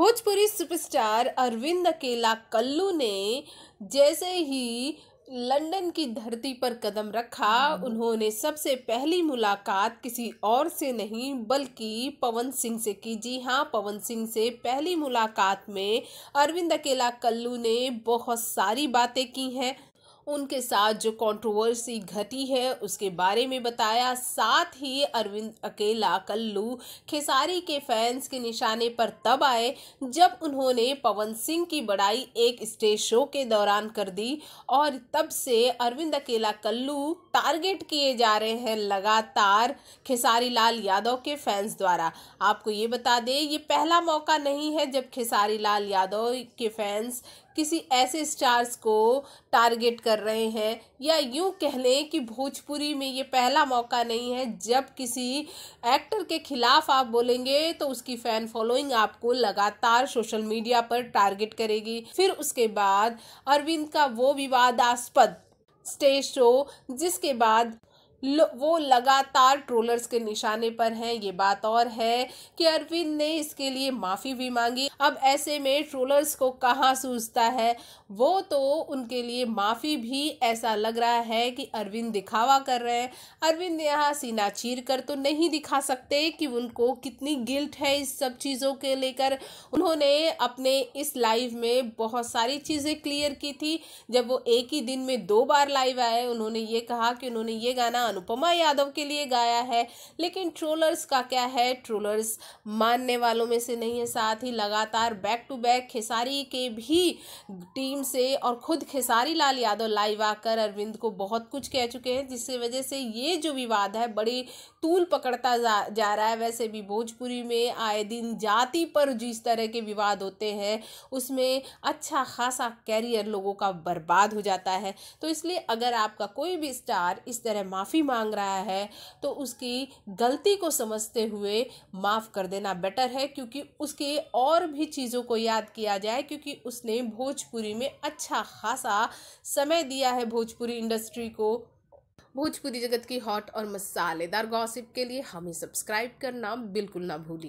Bhojpuri superstar Arvind अकेला कल्लू ने जैसे ही लंदन की धरती पर कदम रखा उन्होंने सबसे पहली मुलाकात किसी और से नहीं बल्कि पवन सिंह से की जी हाँ पवन सिंह से पहली मुलाकात में अरविंद अकेला कल्लू ने बहुत सारी बातें की हैं उनके साथ जो कंट्रोवर्सी घटी है उसके बारे में बताया साथ ही अरविंद अकेला कल्लू खेसारी के फैंस के निशाने पर तब आए जब उन्होंने पवन सिंह की बड़ाई एक स्टेज शो के दौरान कर दी और तब से अरविंद अकेला कल्लू टारगेट किए जा रहे हैं लगातार खेसारी लाल यादव के फैंस द्वारा आपको ये बता दें ये पहला मौका नहीं है जब खेसारी लाल यादव के फैंस किसी ऐसे स्टार्स को टारगेट कर रहे हैं या यूँ कह लें कि भोजपुरी में ये पहला मौका नहीं है जब किसी एक्टर के खिलाफ आप बोलेंगे तो उसकी फ़ैन फॉलोइंग आपको लगातार सोशल मीडिया पर टारगेट करेगी फिर उसके बाद अरविंद का वो विवादास्पद स्टेज शो जिसके बाद वो लगातार ट्रोलर्स के निशाने पर हैं ये बात और है कि अरविंद ने इसके लिए माफ़ी भी मांगी अब ऐसे में ट्रोलर्स को कहाँ सूझता है वो तो उनके लिए माफ़ी भी ऐसा लग रहा है कि अरविंद दिखावा कर रहे हैं अरविंद यहाँ सीना चीर कर तो नहीं दिखा सकते कि उनको कितनी गिल्ट है इस सब चीज़ों के लेकर उन्होंने अपने इस लाइव में बहुत सारी चीज़ें क्लियर की थी जब वो एक ही दिन में दो बार लाइव आए उन्होंने ये कहा कि उन्होंने ये गाना अनुपमा यादव के लिए गाया है लेकिन ट्रोलर्स का क्या है ट्रोलर्स मानने वालों में से नहीं है साथ ही लगातार बैक टू बैक खेसारी के भी टीम से और खुद खेसारी लाल यादव लाइव आकर अरविंद को बहुत कुछ कह चुके हैं जिसकी वजह से ये जो विवाद है बड़ी तूल पकड़ता जा, जा रहा है वैसे भी भोजपुरी में आए दिन जाति पर जिस तरह के विवाद होते हैं उसमें अच्छा खासा कैरियर लोगों का बर्बाद हो जाता है तो इसलिए अगर आपका कोई भी स्टार इस तरह माफ़ी माफ़ी मांग रहा है तो उसकी गलती को समझते हुए माफ़ कर देना बेटर है क्योंकि उसके और भी चीज़ों को याद किया जाए क्योंकि उसने भोजपुरी में अच्छा खासा समय दिया है भोजपुरी इंडस्ट्री को भोजपुरी जगत की हॉट और मसालेदार गॉसिप के लिए हमें सब्सक्राइब करना बिल्कुल ना भूलिए